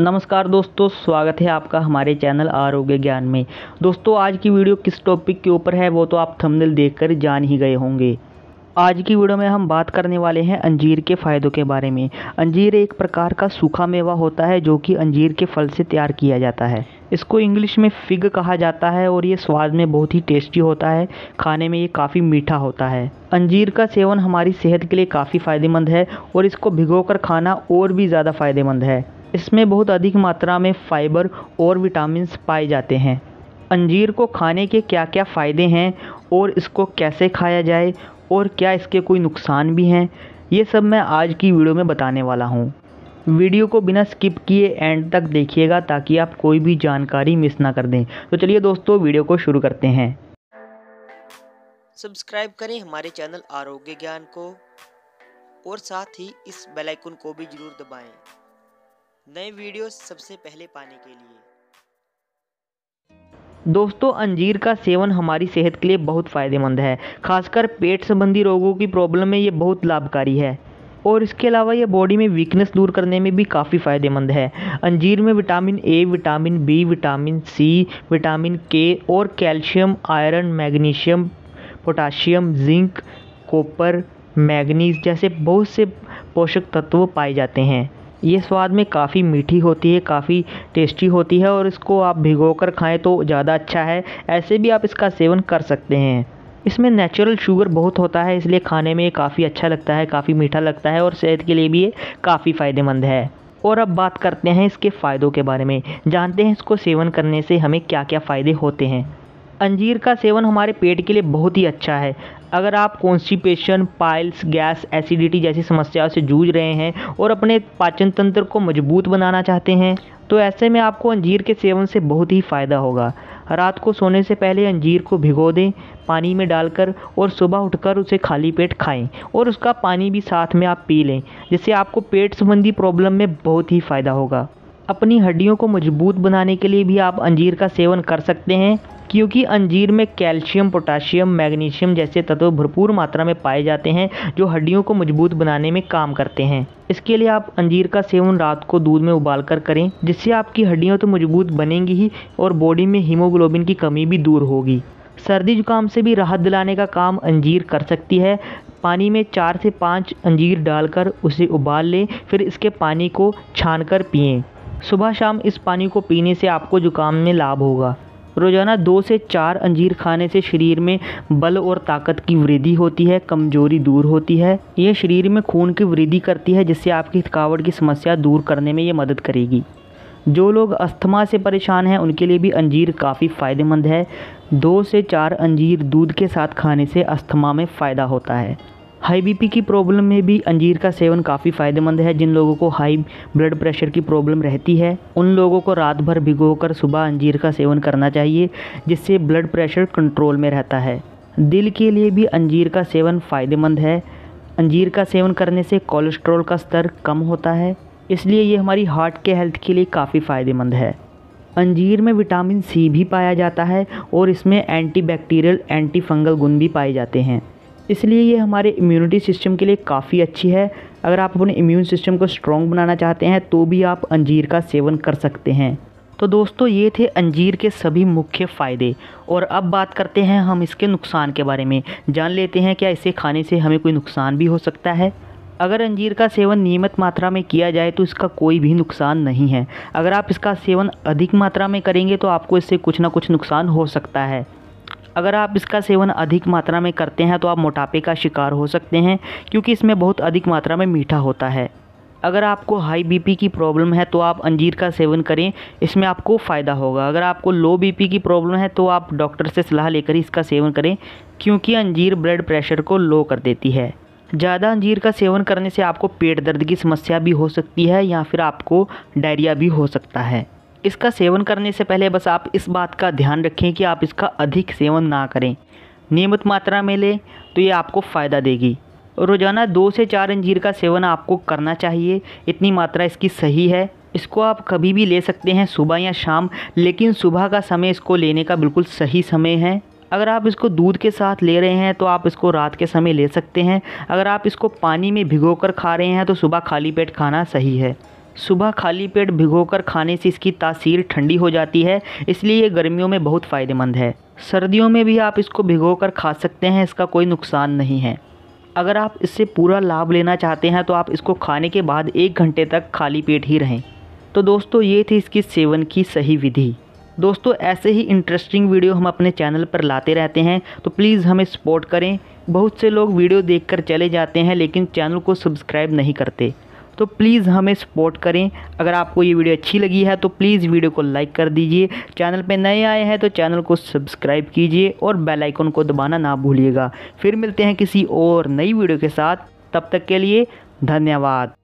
नमस्कार दोस्तों स्वागत है आपका हमारे चैनल आरोग्य ज्ञान में दोस्तों आज की वीडियो किस टॉपिक के ऊपर है वो तो आप थंबनेल देखकर जान ही गए होंगे आज की वीडियो में हम बात करने वाले हैं अंजीर के फ़ायदों के बारे में अंजीर एक प्रकार का सूखा मेवा होता है जो कि अंजीर के फल से तैयार किया जाता है इसको इंग्लिश में फिग कहा जाता है और ये स्वाद में बहुत ही टेस्टी होता है खाने में ये काफ़ी मीठा होता है अंजीर का सेवन हमारी सेहत के लिए काफ़ी फ़ायदेमंद है और इसको भिगो खाना और भी ज़्यादा फ़ायदेमंद है इसमें बहुत अधिक मात्रा में फाइबर और विटामिन पाए जाते हैं अंजीर को खाने के क्या क्या फ़ायदे हैं और इसको कैसे खाया जाए और क्या इसके कोई नुकसान भी हैं ये सब मैं आज की वीडियो में बताने वाला हूँ वीडियो को बिना स्किप किए एंड तक देखिएगा ताकि आप कोई भी जानकारी मिस ना कर दें तो चलिए दोस्तों वीडियो को शुरू करते हैं सब्सक्राइब करें हमारे चैनल आरोग्य ज्ञान को और साथ ही इस बेलाइकन को भी ज़रूर दबाएँ नए वीडियो सबसे पहले पाने के लिए दोस्तों अंजीर का सेवन हमारी सेहत के लिए बहुत फ़ायदेमंद है खासकर पेट संबंधी रोगों की प्रॉब्लम में ये बहुत लाभकारी है और इसके अलावा ये बॉडी में वीकनेस दूर करने में भी काफ़ी फ़ायदेमंद है अंजीर में vitamin A vitamin B vitamin C vitamin K और calcium iron magnesium potassium zinc copper manganese जैसे बहुत से पोषक तत्व पाए जाते हैं ये स्वाद में काफ़ी मीठी होती है काफ़ी टेस्टी होती है और इसको आप भिगो कर खाएँ तो ज़्यादा अच्छा है ऐसे भी आप इसका सेवन कर सकते हैं इसमें नेचुरल शुगर बहुत होता है इसलिए खाने में काफ़ी अच्छा लगता है काफ़ी मीठा लगता है और सेहत के लिए भी ये काफ़ी फ़ायदेमंद है और अब बात करते हैं इसके फ़ायदों के बारे में जानते हैं इसको सेवन करने से हमें क्या क्या फ़ायदे होते हैं अंजीर का सेवन हमारे पेट के लिए बहुत ही अच्छा है अगर आप कॉन्स्टिपेशन पाइल्स गैस एसिडिटी जैसी समस्याओं से जूझ रहे हैं और अपने पाचन तंत्र को मजबूत बनाना चाहते हैं तो ऐसे में आपको अंजीर के सेवन से बहुत ही फ़ायदा होगा रात को सोने से पहले अंजीर को भिगो दें पानी में डालकर और सुबह उठकर उसे खाली पेट खाएं और उसका पानी भी साथ में आप पी लें जिससे आपको पेट संबंधी प्रॉब्लम में बहुत ही फ़ायदा होगा अपनी हड्डियों को मजबूत बनाने के लिए भी आप अंजीर का सेवन कर सकते हैं क्योंकि अंजीर में कैल्शियम पोटाशियम मैग्नीशियम जैसे तत्व भरपूर मात्रा में पाए जाते हैं जो हड्डियों को मजबूत बनाने में काम करते हैं इसके लिए आप अंजीर का सेवन रात को दूध में उबाल कर करें जिससे आपकी हड्डियाँ तो मजबूत बनेंगी ही और बॉडी में हीमोग्लोबिन की कमी भी दूर होगी सर्दी जुकाम से भी राहत दिलाने का काम अंजीर कर सकती है पानी में चार से पाँच अंजीर डालकर उसे उबाल लें फिर इसके पानी को छान कर पिएँ सुबह शाम इस पानी को पीने से आपको जुकाम में लाभ होगा रोज़ाना दो से चार अंजीर खाने से शरीर में बल और ताकत की वृद्धि होती है कमज़ोरी दूर होती है यह शरीर में खून की वृद्धि करती है जिससे आपकी थकावट की समस्या दूर करने में ये मदद करेगी जो लोग अस्थमा से परेशान हैं उनके लिए भी अंजीर काफ़ी फ़ायदेमंद है दो से चार अंजीर दूध के साथ खाने से अस्थमा में फ़ायदा होता है हाई बीपी की प्रॉब्लम में भी अंजीर का सेवन काफ़ी फ़ायदेमंद है जिन लोगों को हाई ब्लड प्रेशर की प्रॉब्लम रहती है उन लोगों को रात भर भिगोकर सुबह अंजीर का सेवन करना चाहिए जिससे ब्लड प्रेशर कंट्रोल में रहता है दिल के लिए भी अंजीर का सेवन फ़ायदेमंद है अंजीर का सेवन करने से कोलेस्ट्रॉल का स्तर कम होता है इसलिए ये हमारी हार्ट के हेल्थ के लिए काफ़ी फ़ायदेमंद है अंजीर में विटामिन सी भी पाया जाता है और इसमें एंटीबैक्टीरियल एंटीफंगल गुण भी पाए जाते हैं इसलिए ये हमारे इम्यूनिटी सिस्टम के लिए काफ़ी अच्छी है अगर आप अपने इम्यून सिस्टम को स्ट्रॉन्ग बनाना चाहते हैं तो भी आप अंजीर का सेवन कर सकते हैं तो दोस्तों ये थे अंजीर के सभी मुख्य फ़ायदे और अब बात करते हैं हम इसके नुकसान के बारे में जान लेते हैं क्या इसे खाने से हमें कोई नुकसान भी हो सकता है अगर अंजीर का सेवन नियमित मात्रा में किया जाए तो इसका कोई भी नुकसान नहीं है अगर आप इसका सेवन अधिक मात्रा में करेंगे तो आपको इससे कुछ ना कुछ नुकसान हो सकता है अगर आप इसका सेवन अधिक मात्रा में करते हैं तो आप मोटापे का शिकार हो सकते हैं क्योंकि इसमें बहुत अधिक मात्रा में मीठा होता है अगर आपको हाई बीपी की प्रॉब्लम है तो आप अंजीर का सेवन करें इसमें आपको फ़ायदा होगा अगर आपको लो बीपी की प्रॉब्लम है तो आप डॉक्टर से सलाह लेकर ही इसका सेवन करें क्योंकि अंजीर ब्लड प्रेशर को लो कर देती है ज़्यादा अंजीर का सेवन करने से आपको पेट दर्द की समस्या भी हो सकती है या फिर आपको डायरिया भी हो सकता है इसका सेवन करने से पहले बस आप इस बात का ध्यान रखें कि आप इसका अधिक सेवन ना करें नियमित मात्रा में लें तो ये आपको फ़ायदा देगी रोज़ाना दो से चार अंजीर का सेवन आपको करना चाहिए इतनी मात्रा इसकी सही है इसको आप कभी भी ले सकते हैं सुबह या शाम लेकिन सुबह का समय इसको लेने का बिल्कुल सही समय है अगर आप इसको दूध के साथ ले रहे हैं तो आप इसको रात के समय ले सकते हैं अगर आप इसको पानी में भिगो कर खा रहे हैं तो सुबह खाली पेट खाना सही है सुबह खाली पेट भिगोकर खाने से इसकी तासीर ठंडी हो जाती है इसलिए ये गर्मियों में बहुत फ़ायदेमंद है सर्दियों में भी आप इसको भिगोकर खा सकते हैं इसका कोई नुकसान नहीं है अगर आप इससे पूरा लाभ लेना चाहते हैं तो आप इसको खाने के बाद एक घंटे तक खाली पेट ही रहें तो दोस्तों ये थी इसकी सेवन की सही विधि दोस्तों ऐसे ही इंटरेस्टिंग वीडियो हम अपने चैनल पर लाते रहते हैं तो प्लीज़ हमें सपोर्ट करें बहुत से लोग वीडियो देखकर चले जाते हैं लेकिन चैनल को सब्सक्राइब नहीं करते तो प्लीज़ हमें सपोर्ट करें अगर आपको ये वीडियो अच्छी लगी है तो प्लीज़ वीडियो को लाइक कर दीजिए चैनल पर नए आए हैं तो चैनल को सब्सक्राइब कीजिए और बेल आइकन को दबाना ना भूलिएगा फिर मिलते हैं किसी और नई वीडियो के साथ तब तक के लिए धन्यवाद